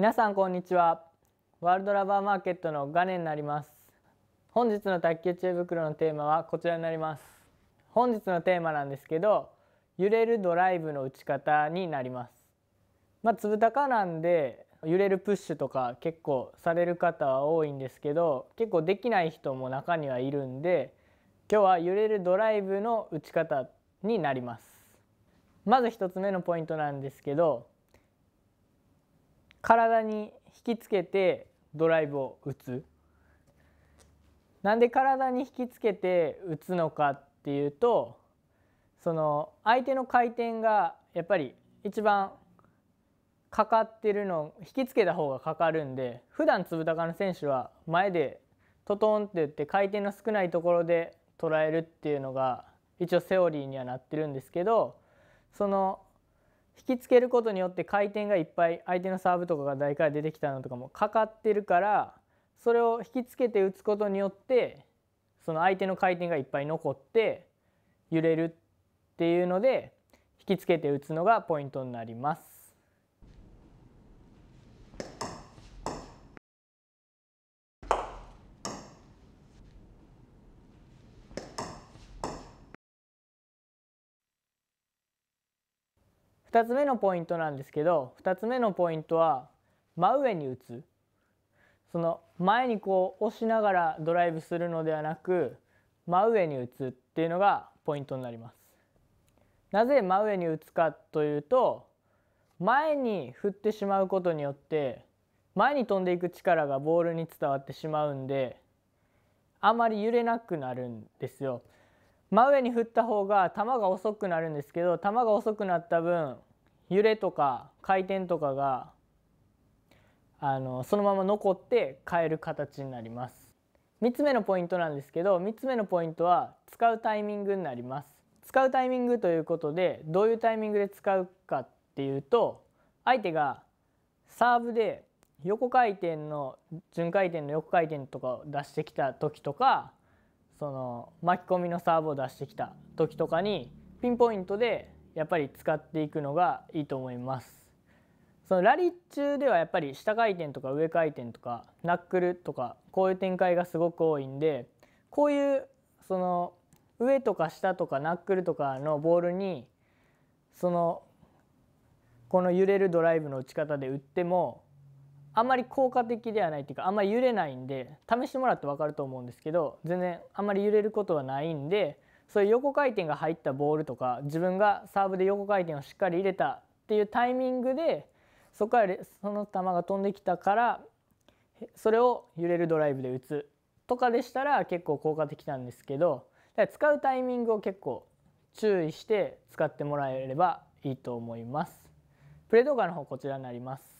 皆さんこんにちはワールドラバーマーケットのガネになります本日の卓球知恵袋のテーマはこちらになります本日のテーマなんですけど揺れるドライブの打ち方になりますまあ、つぶたかなんで揺れるプッシュとか結構される方は多いんですけど結構できない人も中にはいるんで今日は揺れるドライブの打ち方になりますまず1つ目のポイントなんですけど体に引きつけてドライブを打つなんで体に引きつけて打つのかっていうとその相手の回転がやっぱり一番かかってるの引きつけた方がかかるんで普段つぶたかの選手は前でトトンって言って回転の少ないところで捉えるっていうのが一応セオリーにはなってるんですけどその引きつけることによって回転がいっぱい相手のサーブとかが台から出てきたのとかもかかってるからそれを引きつけて打つことによってその相手の回転がいっぱい残って揺れるっていうので引きつけて打つのがポイントになります。2つ目のポイントなんですけど2つ目のポイントは真上に打つその前にこう押しながらドライブするのではなく真上に打つっていうのがポイントになります。なぜ真上に打つかというと前に振ってしまうことによって前に飛んでいく力がボールに伝わってしまうんであまり揺れなくなるんですよ。真上に振った方が球が遅くなるんですけど球が遅くなった分揺れとか回転とかがあのそのまま残って変える形になります3つ目のポイントなんですけど3つ目のポイントは使うタイミングになります使うタイミングということでどういうタイミングで使うかっていうと相手がサーブで横回転の順回転の横回転とかを出してきた時とかその巻き込みのサーブを出してきた時とかにピンポイントでやっぱり使っていくのがいいと思います。そのラリー中ではやっぱり下回転とか上回転とかナックルとかこういう展開がすごく多いんでこういうその上とか下とかナックルとかのボールにそのこの揺れるドライブの打ち方で打ってもあんまり効果的ではないっていうかあんまり揺れないんで試してもらって分かると思うんですけど全然あんまり揺れることはないんでそういう横回転が入ったボールとか自分がサーブで横回転をしっかり入れたっていうタイミングでそこからその球が飛んできたからそれを揺れるドライブで打つとかでしたら結構効果的なんですけどだ使うタイミングを結構注意して使ってもらえればいいと思います。プレ動画の方こちらになります。